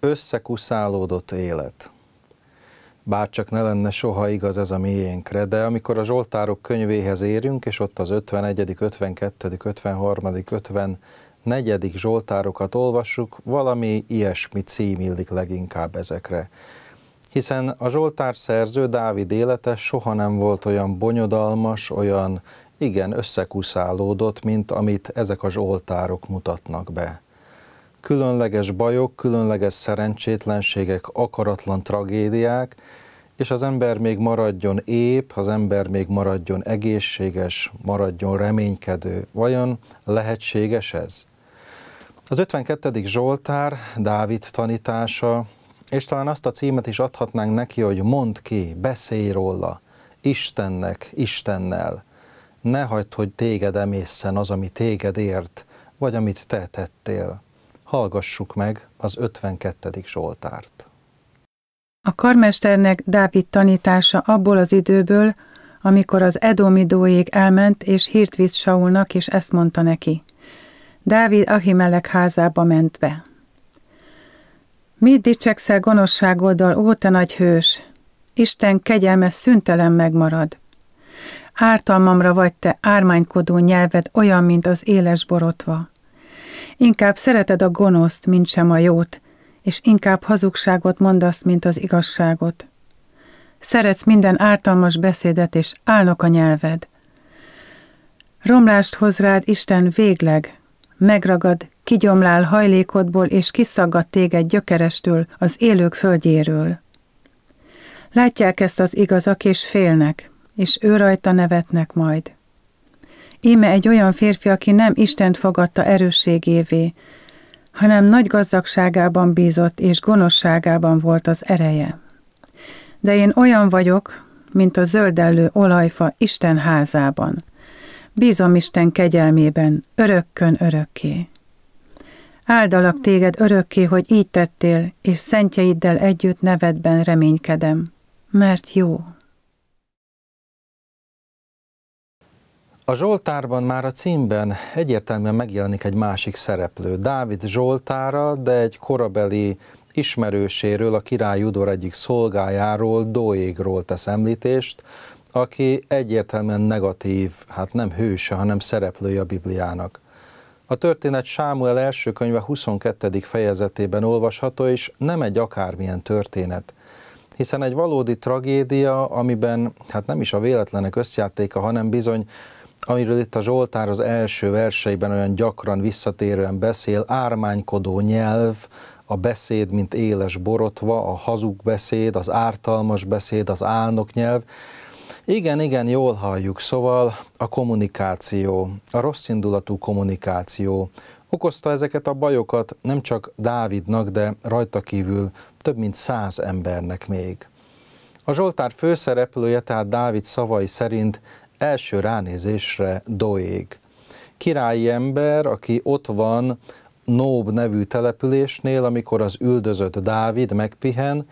összekuszálódott élet. bár csak ne lenne soha igaz ez a miénkre, de amikor a Zsoltárok könyvéhez érünk, és ott az 51., 52., 53., 54. Zsoltárokat olvassuk, valami ilyesmi cím illik leginkább ezekre hiszen a Zsoltár szerző Dávid élete soha nem volt olyan bonyodalmas, olyan igen összekuszálódott, mint amit ezek a zsoltárok mutatnak be különleges bajok, különleges szerencsétlenségek, akaratlan tragédiák, és az ember még maradjon ép, az ember még maradjon egészséges, maradjon reménykedő. Vajon lehetséges ez? Az 52. Zsoltár, Dávid tanítása, és talán azt a címet is adhatnánk neki, hogy mondd ki, beszélj róla, Istennek, Istennel. Ne hagyd, hogy téged emészen az, ami téged ért, vagy amit te tettél hallgassuk meg az 52. Zsoltárt. A karmesternek Dávid tanítása abból az időből, amikor az Edomidóig elment, és hírt vitt Saulnak, és ezt mondta neki. Dávid Ahimelek házába ment be. Mit dicsekszel gonoszságoddal, ó te nagy hős! Isten kegyelme szüntelen megmarad. Ártalmamra vagy te, ármánykodó nyelved olyan, mint az éles borotva. Inkább szereted a gonoszt, mint sem a jót, és inkább hazugságot mondasz, mint az igazságot. Szeretsz minden ártalmas beszédet, és állnak a nyelved. Romlást hoz rád Isten végleg, megragad, kigyomlál hajlékodból, és kiszaggat téged gyökerestől, az élők földjéről. Látják ezt az igazak, és félnek, és ő rajta nevetnek majd. Íme egy olyan férfi, aki nem Istent fogadta erősségévé, hanem nagy gazdagságában bízott és gonoszságában volt az ereje. De én olyan vagyok, mint a zöldellő olajfa Isten házában. Bízom Isten kegyelmében, örökkön örökké. Áldalak téged örökké, hogy így tettél, és szentjeiddel együtt nevedben reménykedem, mert jó. A Zsoltárban már a címben egyértelműen megjelenik egy másik szereplő, Dávid Zsoltára, de egy korabeli ismerőséről, a király udvar egyik szolgájáról, Dóégról tesz említést, aki egyértelműen negatív, hát nem hőse, hanem szereplője a Bibliának. A történet Sámuel első könyve 22. fejezetében olvasható, és nem egy akármilyen történet – hiszen egy valódi tragédia, amiben hát nem is a véletlenek összjátéka, hanem bizony amiről itt a Zsoltár az első verseiben olyan gyakran visszatérően beszél, ármánykodó nyelv, a beszéd, mint éles borotva, a hazug beszéd, az ártalmas beszéd, az álnok nyelv. Igen, igen, jól halljuk, szóval a kommunikáció, a rosszindulatú kommunikáció okozta ezeket a bajokat nem csak Dávidnak, de rajta kívül több mint száz embernek még. A Zsoltár főszereplője, tehát Dávid szavai szerint első ránézésre doég. Királyi ember, aki ott van Nób nevű településnél, amikor az üldözött Dávid megpihen,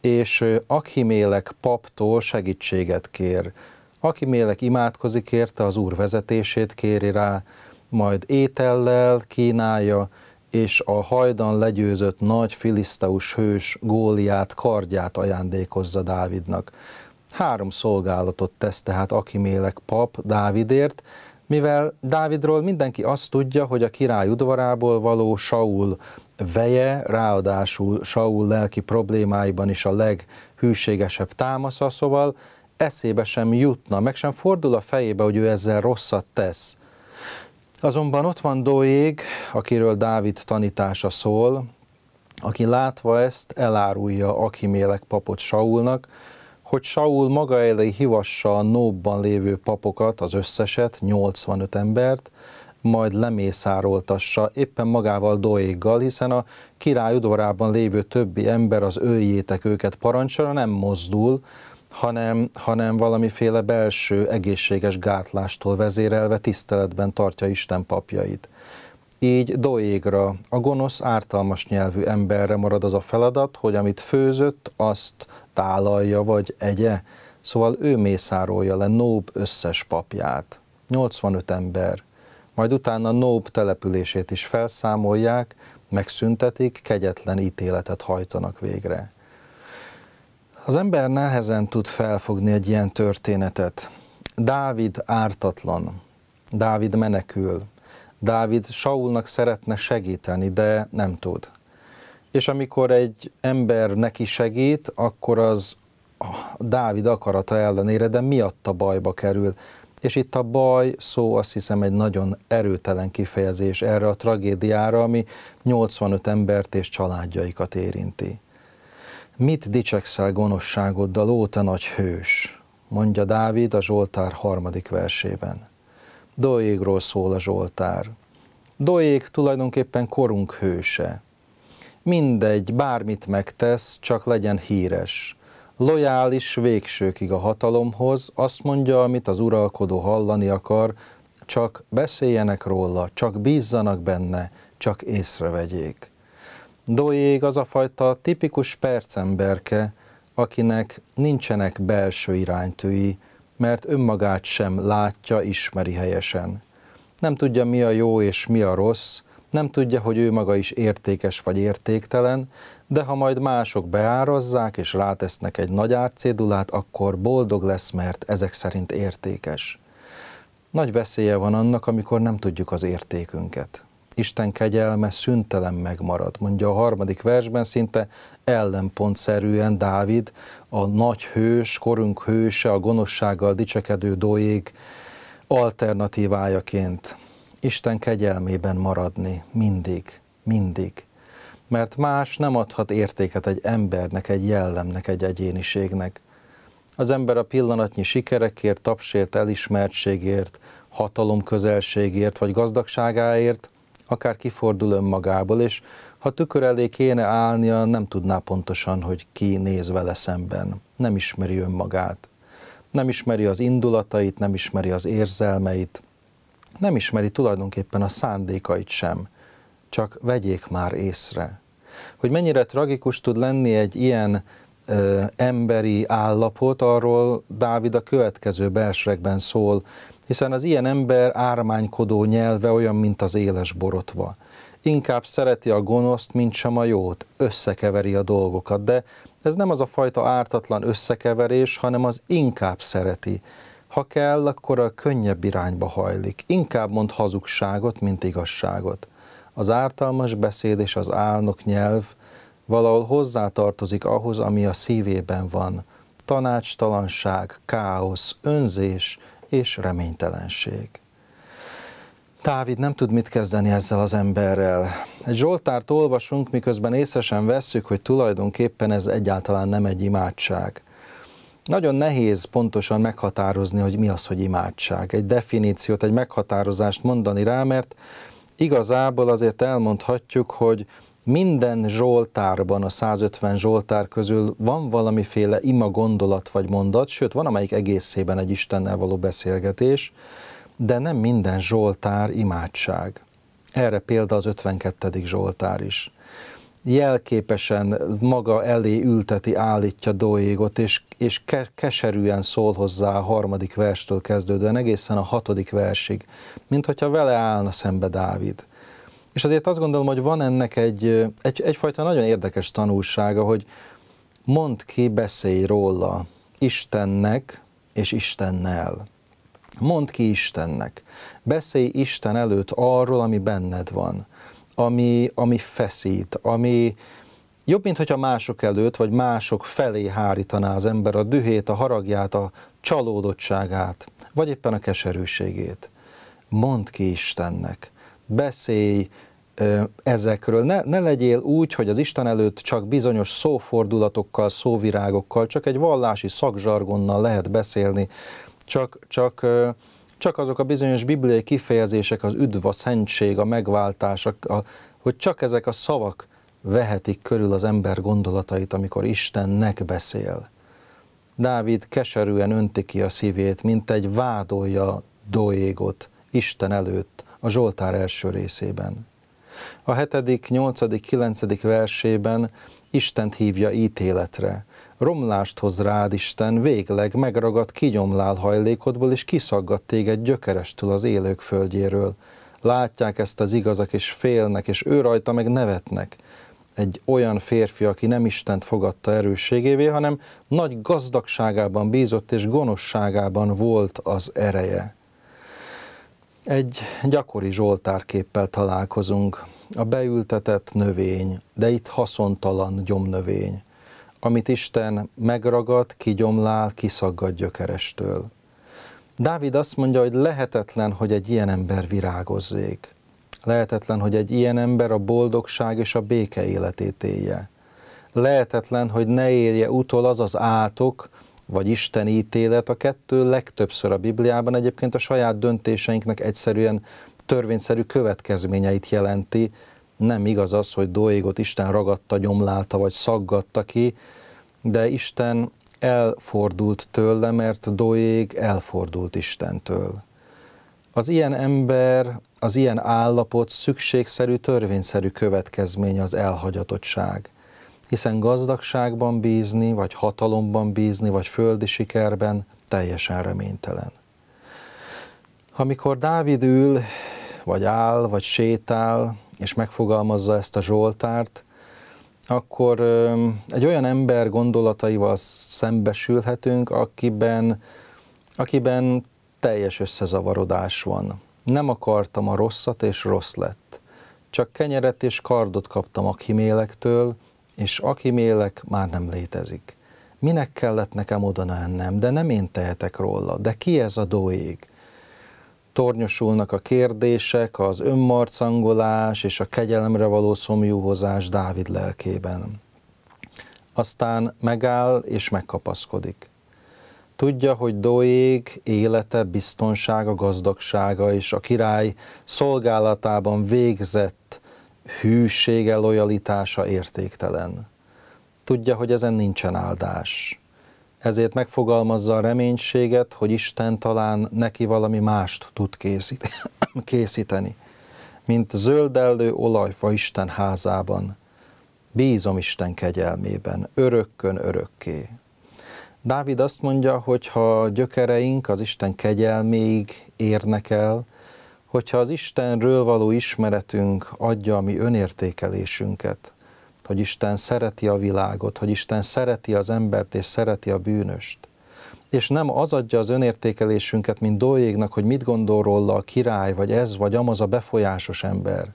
és Akimélek paptól segítséget kér. Akimélek imádkozik érte, az úr vezetését kéri rá, majd étellel kínálja, és a hajdan legyőzött nagy filiszteus hős Góliát kardját ajándékozza Dávidnak három szolgálatot tesz tehát Akimélek pap Dávidért, mivel Dávidról mindenki azt tudja, hogy a király udvarából való Saul veje, ráadásul Saul lelki problémáiban is a leghűségesebb támasza, szóval eszébe sem jutna, meg sem fordul a fejébe, hogy ő ezzel rosszat tesz. Azonban ott van Dóég, akiről Dávid tanítása szól, aki látva ezt elárulja Akimélek papot Saulnak, hogy Saul maga elé hivassa a nóbban lévő papokat, az összeset, 85 embert, majd lemészároltassa éppen magával doéggal, hiszen a király udvarában lévő többi ember az őjétek őket parancsra nem mozdul, hanem, hanem valamiféle belső egészséges gátlástól vezérelve tiszteletben tartja Isten papjait. Így doégra, a gonosz ártalmas nyelvű emberre marad az a feladat, hogy amit főzött, azt tálalja vagy egye. Szóval ő mészárolja le Nób összes papját. 85 ember. Majd utána Nób települését is felszámolják, megszüntetik, kegyetlen ítéletet hajtanak végre. Az ember nehezen tud felfogni egy ilyen történetet. Dávid ártatlan, Dávid menekül, Dávid Saulnak szeretne segíteni, de nem tud. És amikor egy ember neki segít, akkor az Dávid akarata ellenére, de miatta bajba kerül. És itt a baj szó azt hiszem egy nagyon erőtelen kifejezés erre a tragédiára, ami 85 embert és családjaikat érinti. Mit dicsekszel gonoszságoddal, ó te nagy hős? mondja Dávid a Zsoltár harmadik versében. Doégról szól a Zsoltár. Doég tulajdonképpen korunk hőse. Mindegy, bármit megtesz, csak legyen híres. Lojális végsőkig a hatalomhoz, azt mondja, amit az uralkodó hallani akar, csak beszéljenek róla, csak bízzanak benne, csak észrevegyék. Doég az a fajta tipikus percemberke, akinek nincsenek belső iránytűi, mert önmagát sem látja, ismeri helyesen. Nem tudja, mi a jó és mi a rossz, nem tudja, hogy ő maga is értékes vagy értéktelen, de ha majd mások beárazzák és rátesznek egy nagy árcédulát, akkor boldog lesz, mert ezek szerint értékes. Nagy veszélye van annak, amikor nem tudjuk az értékünket. Isten kegyelme szüntelen megmarad. Mondja a harmadik versben szinte ellenpontszerűen Dávid, a nagy hős, korunk hőse, a gonoszsággal dicsekedő doég alternatívájaként. Isten kegyelmében maradni mindig, mindig. Mert más nem adhat értéket egy embernek, egy jellemnek, egy egyéniségnek. Az ember a pillanatnyi sikerekért, tapsért, elismertségért, hatalom közelségért vagy gazdagságáért akár kifordul önmagából, és ha tükör elé kéne állnia, nem tudná pontosan, hogy ki néz vele szemben. Nem ismeri önmagát. Nem ismeri az indulatait, nem ismeri az érzelmeit, nem ismeri tulajdonképpen a szándékait sem. Csak vegyék már észre. Hogy mennyire tragikus tud lenni egy ilyen ö, emberi állapot, arról Dávid a következő belsregben szól, hiszen az ilyen ember ármánykodó nyelve olyan, mint az éles borotva. Inkább szereti a gonoszt, mint sem a jót, összekeveri a dolgokat, de ez nem az a fajta ártatlan összekeverés, hanem az inkább szereti. Ha kell, akkor a könnyebb irányba hajlik. Inkább mond hazugságot, mint igazságot. Az ártalmas beszéd és az álnok nyelv valahol hozzátartozik ahhoz, ami a szívében van. Tanácstalanság, káosz, önzés, és reménytelenség. Dávid nem tud mit kezdeni ezzel az emberrel. Egy Zsoltárt olvasunk, miközben észesen vesszük, hogy tulajdonképpen ez egyáltalán nem egy imádság. Nagyon nehéz pontosan meghatározni, hogy mi az, hogy imádság. Egy definíciót, egy meghatározást mondani rá, mert igazából azért elmondhatjuk, hogy minden Zsoltárban, a 150 Zsoltár közül van valamiféle ima gondolat vagy mondat, sőt, van amelyik egészében egy Istennel való beszélgetés, de nem minden Zsoltár imádság. Erre példa az 52. Zsoltár is. Jelképesen maga elé ülteti, állítja Dóégot, és, és ke- keserűen szól hozzá a harmadik verstől kezdődően egészen a hatodik versig, mint hogyha vele állna szembe Dávid és azért azt gondolom, hogy van ennek egy, egy, egyfajta nagyon érdekes tanulsága, hogy mond ki, beszélj róla Istennek és Istennel. mond ki Istennek. Beszélj Isten előtt arról, ami benned van, ami, ami feszít, ami jobb, mint hogyha mások előtt, vagy mások felé hárítaná az ember a dühét, a haragját, a csalódottságát, vagy éppen a keserűségét. Mondd ki Istennek beszélj ezekről. Ne, ne legyél úgy, hogy az Isten előtt csak bizonyos szófordulatokkal, szóvirágokkal, csak egy vallási szakzsargonnal lehet beszélni, csak, csak, csak azok a bizonyos bibliai kifejezések, az üdv, a szentség, a megváltás, a, a, hogy csak ezek a szavak vehetik körül az ember gondolatait, amikor Istennek beszél. Dávid keserűen önti ki a szívét, mint egy vádolja Doégot Isten előtt, a Zsoltár első részében. A hetedik, nyolcadik, kilencedik versében Istent hívja ítéletre. Romlást hoz rád Isten, végleg megragad kinyomlál hajlékodból, és kiszaggat téged gyökerestül az élők földjéről. Látják ezt az igazak, és félnek, és ő rajta meg nevetnek egy olyan férfi, aki nem Istent fogadta erősségévé, hanem nagy gazdagságában bízott és gonoszságában volt az ereje. Egy gyakori zsoltárképpel találkozunk, a beültetett növény, de itt haszontalan gyomnövény, amit Isten megragad, kigyomlál, kiszaggat gyökerestől. Dávid azt mondja, hogy lehetetlen, hogy egy ilyen ember virágozzék. Lehetetlen, hogy egy ilyen ember a boldogság és a béke életét élje. Lehetetlen, hogy ne érje utol az az átok, vagy Isten ítélet, a kettő legtöbbször a Bibliában egyébként a saját döntéseinknek egyszerűen törvényszerű következményeit jelenti. Nem igaz az, hogy doégot Isten ragadta, gyomlálta vagy szaggatta ki, de Isten elfordult tőle, mert doég elfordult Istentől. Az ilyen ember, az ilyen állapot szükségszerű, törvényszerű következménye az elhagyatottság hiszen gazdagságban bízni, vagy hatalomban bízni, vagy földi sikerben teljesen reménytelen. Amikor Dávid ül, vagy áll, vagy sétál, és megfogalmazza ezt a Zsoltárt, akkor egy olyan ember gondolataival szembesülhetünk, akiben, akiben teljes összezavarodás van. Nem akartam a rosszat, és rossz lett. Csak kenyeret és kardot kaptam a kimélektől, és aki mélek, már nem létezik. Minek kellett nekem oda ennem, de nem én tehetek róla, de ki ez a dóég? Tornyosulnak a kérdések, az önmarcangolás és a kegyelemre való szomjúhozás Dávid lelkében. Aztán megáll és megkapaszkodik. Tudja, hogy Doég élete, biztonsága, gazdagsága és a király szolgálatában végzett hűsége, lojalitása értéktelen. Tudja, hogy ezen nincsen áldás. Ezért megfogalmazza a reménységet, hogy Isten talán neki valami mást tud készíteni, mint zöldellő olajfa Isten házában. Bízom Isten kegyelmében, örökkön örökké. Dávid azt mondja, hogy ha gyökereink az Isten kegyelméig érnek el, hogyha az Istenről való ismeretünk adja a mi önértékelésünket, hogy Isten szereti a világot, hogy Isten szereti az embert és szereti a bűnöst, és nem az adja az önértékelésünket, mint dolyégnak, hogy mit gondol róla a király, vagy ez, vagy amaz a befolyásos ember.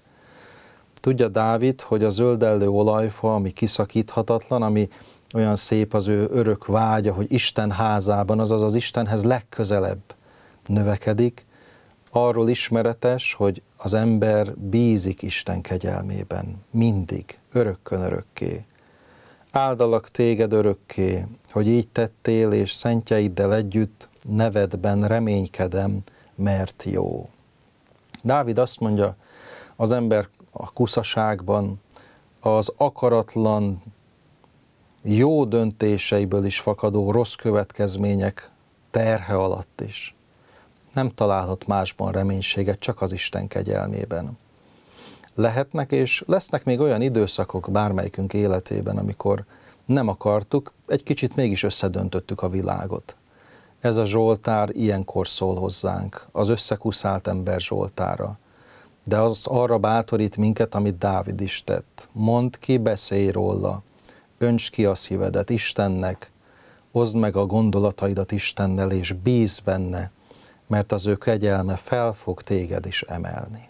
Tudja Dávid, hogy a zöldellő olajfa, ami kiszakíthatatlan, ami olyan szép az ő örök vágya, hogy Isten házában, azaz az Istenhez legközelebb növekedik, arról ismeretes, hogy az ember bízik Isten kegyelmében, mindig, örökkön örökké. Áldalak téged örökké, hogy így tettél, és szentjeiddel együtt nevedben reménykedem, mert jó. Dávid azt mondja, az ember a kuszaságban, az akaratlan jó döntéseiből is fakadó rossz következmények terhe alatt is nem találhat másban reménységet, csak az Isten kegyelmében. Lehetnek és lesznek még olyan időszakok bármelyikünk életében, amikor nem akartuk, egy kicsit mégis összedöntöttük a világot. Ez a Zsoltár ilyenkor szól hozzánk, az összekuszált ember Zsoltára. De az arra bátorít minket, amit Dávid is tett. Mondd ki, beszélj róla, önts ki a szívedet Istennek, hozd meg a gondolataidat Istennel, és bíz benne, mert az ő kegyelme fel fog téged is emelni.